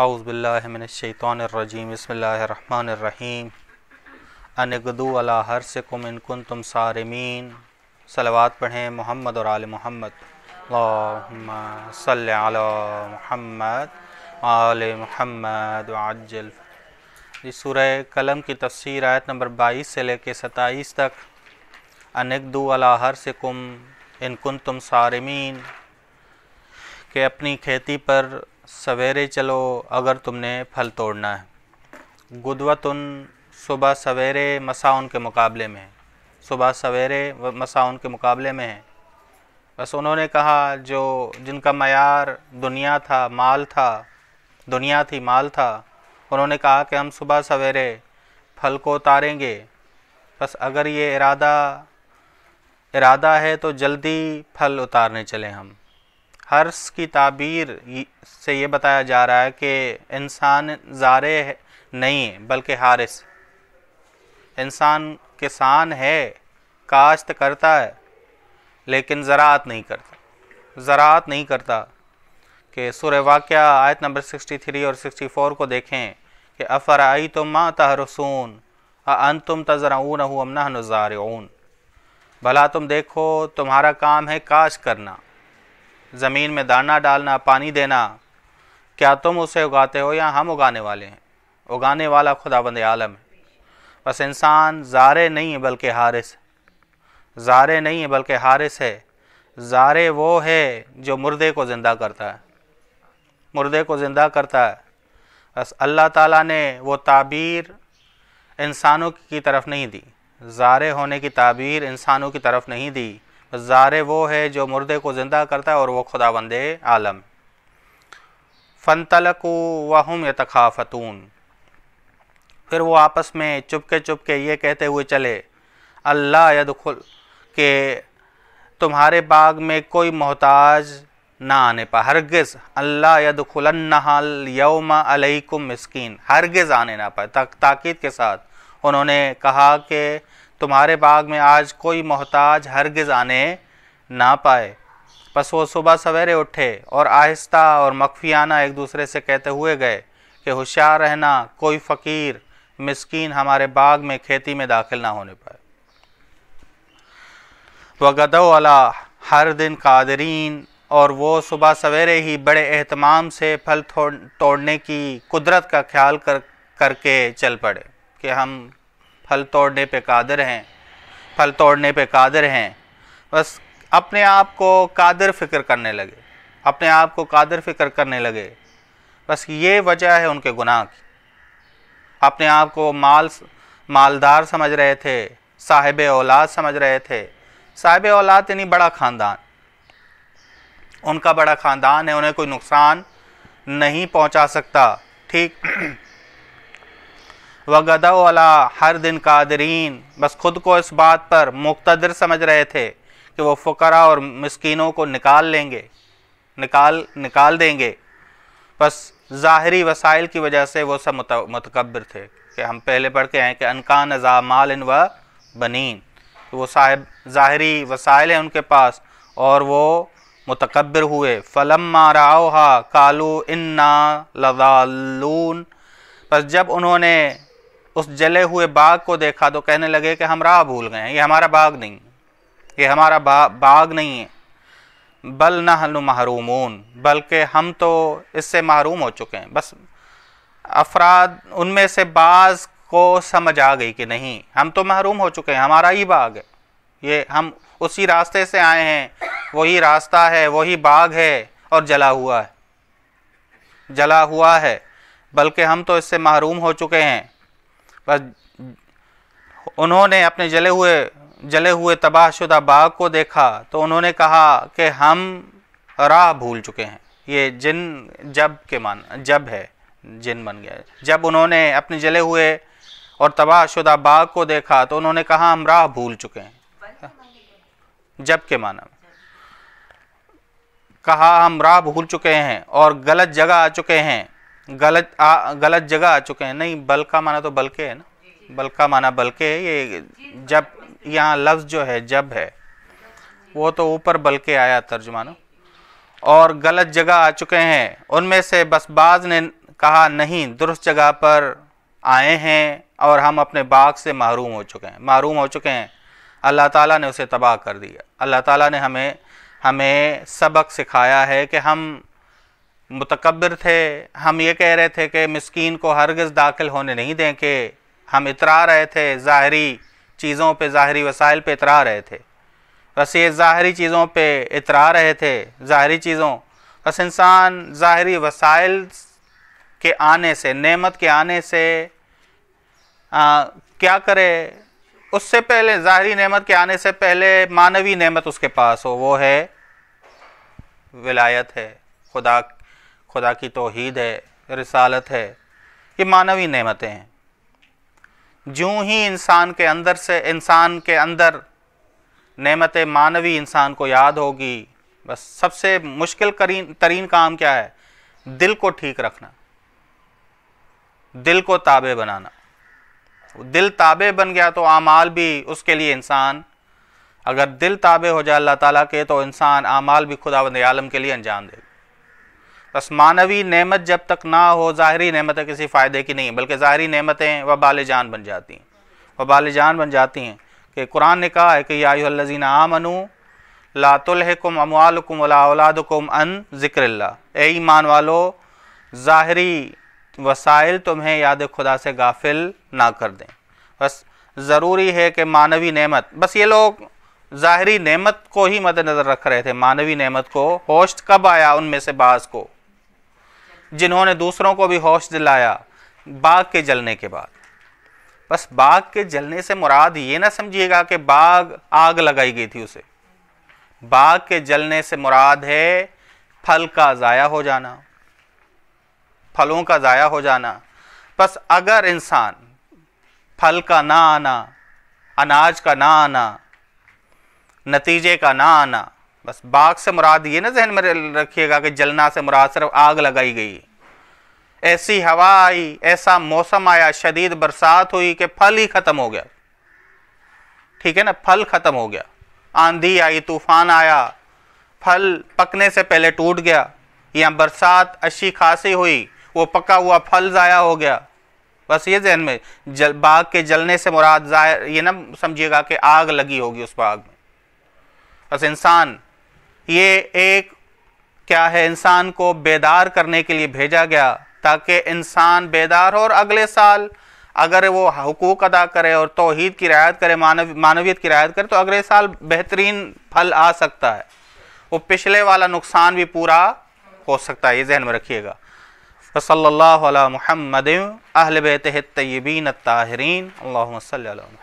आउज़बिल्लिमिनशैतरजीम बसमीम अनगदूला हर से कुम इनकुन तुम सारमीन सलवात पढ़ें मोहम्मद और आल मोहम्मद सल मोहम्मद आल मोहम्मद आजल सूर्य कलम की तफसीर आयत नंबर 22 से लेकर 27 तक अनगदू अला हर से कुम इनकुन तुम सारमीन के अपनी खेती पर सवेरे चलो अगर तुमने फल तोड़ना है गुदवतुन सुबह सवेरे मसा उनके मुकाबले में है सुबह सवेरे मसा उनके मुकाबले में है बस उन्होंने कहा जो जिनका मैार दुनिया था माल था दुनिया थी माल था उन्होंने कहा कि हम सुबह सवेरे फल को उतारेंगे बस अगर ये इरादा इरादा है तो जल्दी फल उतारने चले हम हर्ष की ताबीर से ये बताया जा रहा है कि इंसान जारे नहीं बल्कि हारिस इंसान किसान है काश्त करता है लेकिन ज़रात नहीं करता ज़रात नहीं करता कि सुर वाक़ आयत नंबर 63 और 64 को देखें कि अफ़र आई तो माँ तहरसून अन तुम तजराऊन हम नजार भला तुम देखो तुम्हारा काम है काश करना ज़मीन में दाना डालना पानी देना क्या तुम उसे उगाते हो या हम उगाने वाले हैं उगाने वाला खुदा बंद आलम है बस इंसान ज़ारे नहीं है बल्कि हारिस ज़ारे नहीं है बल्कि हारिस है ज़ारे वो है जो मुर्दे को ज़िंदा करता है मुर्दे को ज़िंदा करता है बस अल्लाह ताला ने वो ताबीर इंसानों की तरफ नहीं दी ज़ारे होने की ताबीर इंसानों की तरफ नहीं दी ज़ार वो है जो मुर्दे को ज़िंदा करता है और वह खुदा बंद आलम फ़न तलक वाहम यतखाफ़तून फिर वो आपस में चुपके चुपके ये कहते हुए चले अल्लाह खुल के तुम्हारे बाग में कोई मोहताज ना आने पा हरगज़ अल्लाह यदखुलन्नहाल यौम अलैकुम मस्किन हरगज़ आने ना पाए ताकिद के साथ उन्होंने कहा कि तुम्हारे बाग में आज कोई मोहताज हरगिज़ आने ना पाए बस वो सुबह सवेरे उठे और आहिस्ता और मखफियाना एक दूसरे से कहते हुए गए कि होशियार रहना कोई फ़कीर मिसकीन हमारे बाग में खेती में दाखिल ना होने पाए गदो अला हर दिन कादरीन और वो सुबह सवेरे ही बड़े अहतमाम से फल तोड़ने की कुदरत का ख्याल कर करके चल पड़े कि हम फल तोड़ने पे कादर हैं फल तोड़ने पे कादर हैं बस अपने आप को कादर फ़िक्र करने लगे अपने आप को कादर फ़िक्र करने लगे बस ये वजह है उनके गुनाह की अपने आप को माल मालदार समझ रहे थे साहिब औलाद समझ रहे थे साहिब औलाद यानी बड़ा ख़ानदान उनका बड़ा ख़ानदान है उन्हें कोई नुकसान नहीं पहुंचा सकता ठीक व वाला हर दिन कादरीन बस खुद को इस बात पर मुख्तर समझ रहे थे कि वो फ़करा और मस्किनों को निकाल लेंगे निकाल निकाल देंगे बस ज़ाहरी वसाइल की वजह से वो सब मतकबर थे कि हम पहले पढ़ के आए कि अनका नज़ा मालिन व बनीन तो वो साहेब ज़ाहरी वसाइल हैं उनके पास और वो मतकबर हुए फ़लम हा कालू इन्ना लदालून बस जब उन्होंने उस जले हुए बाग को देखा तो कहने लगे कि हम राह भूल गए ये हमारा बाग नहीं ये हमारा बा, बाग नहीं है बल न हनु महरूमून बल्कि हम तो इससे महरूम हो चुके हैं बस अफराद उनमें से बाज को समझ आ गई कि नहीं हम तो महरूम हो चुके हैं हमारा ही बाग है ये हम उसी रास्ते से आए हैं वही रास्ता है वही बाग है और जला हुआ है जला हुआ है बल्कि हम तो इससे महरूम हो चुके हैं बस उन्होंने अपने जले हुए जले हुए तबाहशुदा बाग को देखा तो उन्होंने कहा कि हम राह भूल चुके हैं ये जिन जब के मान जब है जिन बन गया जब उन्होंने अपने जले हुए और तबाहशुदा बाग को देखा तो उन्होंने कहा हम राह भूल चुके हैं जब के माना कहा हम राह भूल चुके हैं और गलत जगह आ चुके हैं गलत आ, गलत जगह आ चुके हैं नहीं बल का माना तो बल के है ना बल का माना बल के है ये जब यहाँ लफ्ज़ जो है जब है वो तो ऊपर बल के आया तर्जुमानों और गलत जगह आ चुके हैं उनमें से बस बाज ने कहा नहीं दुरुस्त जगह पर आए हैं और हम अपने बाग से महरूम हो चुके हैं महरूम हो चुके हैं अल्लाह ताला ने उसे तबाह कर दिया अल्लाह ताला ने हमें हमें सबक सिखाया है कि हम मुतकबर थे हम ये कह रहे थे कि मस्किन को हरगज़ दाखिल होने नहीं दें कि हम इतरा रहे थे ज़ाहरी चीज़ों पर ज़ाहरी वसाइल पर इतरा रहे थे बस ये ज़ाहरी चीज़ों पर इतरा रहे थे ज़ाहरी चीज़ों बस इंसान ज़ाहरी वसाइल के आने से नमत के आने से आ, क्या करे उससे पहले ज़ाहरी नमत के आने से पहले मानवी नमत उसके पास हो वो है विलायत है खुदा खुदा की तोहीद है रिसालत है ये मानवी नेमतें हैं जूँ ही इंसान के अंदर से इंसान के अंदर नेमत मानवी इंसान को याद होगी बस सबसे मुश्किल करीन तरीन काम क्या है दिल को ठीक रखना दिल को ताबे बनाना दिल ताबे बन गया तो आमाल भी उसके लिए इंसान अगर दिल ताबे हो जाए अल्लाह ताला के तो इंसान आमाल भी खुदा आलम के लिए अंजाम देगा बस मानवी नेमत जब तक ना हो ज़ाहरी नेमतें किसी फ़ायदे की नहीं बल्कि ज़ाहरी नेमतें वबाल जान बन जाती हैं वबाल जान बन जाती हैं कि कुरान ने कहा है कि याजीन आमनु लातुल्कुम अमवालकुम वलादकुम अन ज़िक्र ए ईमान वालो ज़ाहरी वसाइल तुम्हें याद खुदा से गाफिल ना कर दें बस ज़रूरी है कि मानवी नेमत बस ये लोग ज़ाहरी नेमत को ही मद्दनज़र रख रहे थे मानवी नेमत को होश कब आया उनमें से बाज को जिन्होंने दूसरों को भी होश दिलाया बाग के जलने के बाद बस बाग के जलने से मुराद ये ना समझिएगा कि बाग आग लगाई गई थी उसे बाग के जलने से मुराद है फल का ज़ाया हो जाना फलों का ज़ाया हो जाना बस अगर इंसान फल का ना आना अनाज का ना आना नतीजे का ना आना बस बाग से मुराद ये ना जहन में रखिएगा कि जलना से मुराद सिर्फ आग लगाई गई ऐसी हवा आई ऐसा मौसम आया शदीद बरसात हुई कि फल ही ख़त्म हो गया ठीक है ना फल ख़त्म हो गया आंधी आई तूफान आया फल पकने से पहले टूट गया या बरसात अच्छी खासी हुई वो पका हुआ फल ज़ाया हो गया बस ये जहन में जल बाग के जलने से मुराद ये ना समझिएगा कि आग लगी होगी उस बाग में बस इंसान ये एक क्या है इंसान को बेदार करने के लिए भेजा गया ताकि इंसान बेदार हो और अगले साल अगर वो हकूक़ अदा करे और तोहद की रियायत करे मानव मानवियत की रियायत करे तो अगले साल बेहतरीन फल आ सकता है वो पिछले वाला नुकसान भी पूरा हो सकता है ये जहन में रखिएगा वसल महमद अहल बेत तयबीन ताहरीन अल्लाम